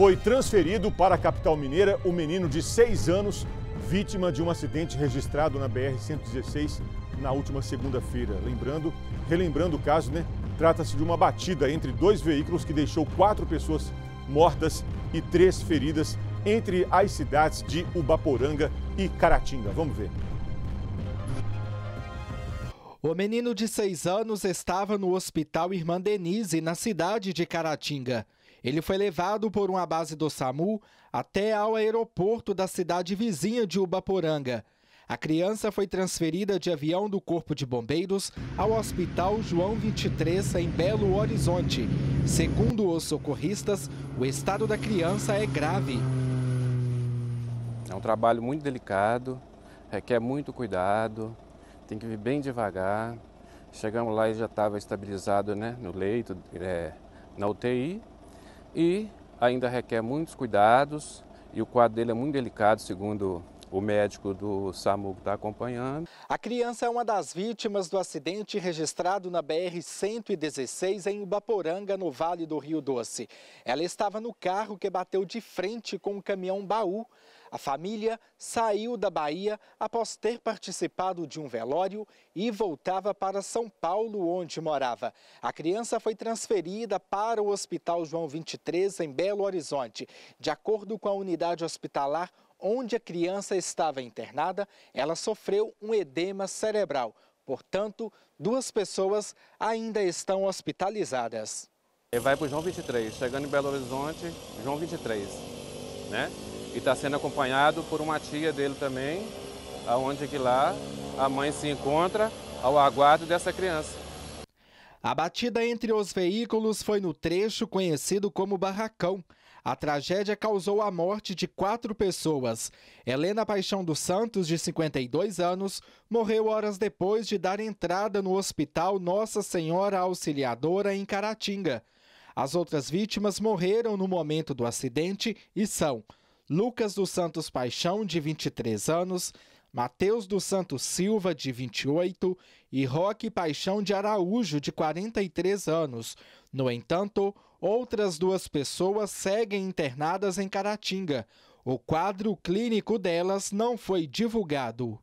foi transferido para a capital mineira o menino de 6 anos, vítima de um acidente registrado na BR-116 na última segunda-feira. Lembrando, relembrando o caso, né? Trata-se de uma batida entre dois veículos que deixou quatro pessoas mortas e três feridas entre as cidades de Ubaporanga e Caratinga. Vamos ver. O menino de seis anos estava no Hospital Irmã Denise, na cidade de Caratinga. Ele foi levado por uma base do SAMU até ao aeroporto da cidade vizinha de Ubaporanga. A criança foi transferida de avião do Corpo de Bombeiros ao Hospital João 23, em Belo Horizonte. Segundo os socorristas, o estado da criança é grave. É um trabalho muito delicado, requer muito cuidado, tem que vir bem devagar. Chegamos lá e já estava estabilizado né, no leito, é, na UTI, e ainda requer muitos cuidados e o quadro dele é muito delicado, segundo o médico do SAMU está acompanhando. A criança é uma das vítimas do acidente registrado na BR-116 em Ubaporanga, no Vale do Rio Doce. Ela estava no carro que bateu de frente com um caminhão baú. A família saiu da Bahia após ter participado de um velório e voltava para São Paulo, onde morava. A criança foi transferida para o Hospital João 23, em Belo Horizonte. De acordo com a unidade hospitalar, onde a criança estava internada, ela sofreu um edema cerebral. Portanto, duas pessoas ainda estão hospitalizadas. Ele vai para o João 23, chegando em Belo Horizonte, João 23, né? E está sendo acompanhado por uma tia dele também, aonde que lá a mãe se encontra ao aguardo dessa criança. A batida entre os veículos foi no trecho conhecido como Barracão. A tragédia causou a morte de quatro pessoas. Helena Paixão dos Santos, de 52 anos, morreu horas depois de dar entrada no hospital Nossa Senhora Auxiliadora em Caratinga. As outras vítimas morreram no momento do acidente e são Lucas dos Santos Paixão, de 23 anos, Mateus dos Santos Silva, de 28, e Roque Paixão de Araújo, de 43 anos. No entanto, outras duas pessoas seguem internadas em Caratinga. O quadro clínico delas não foi divulgado.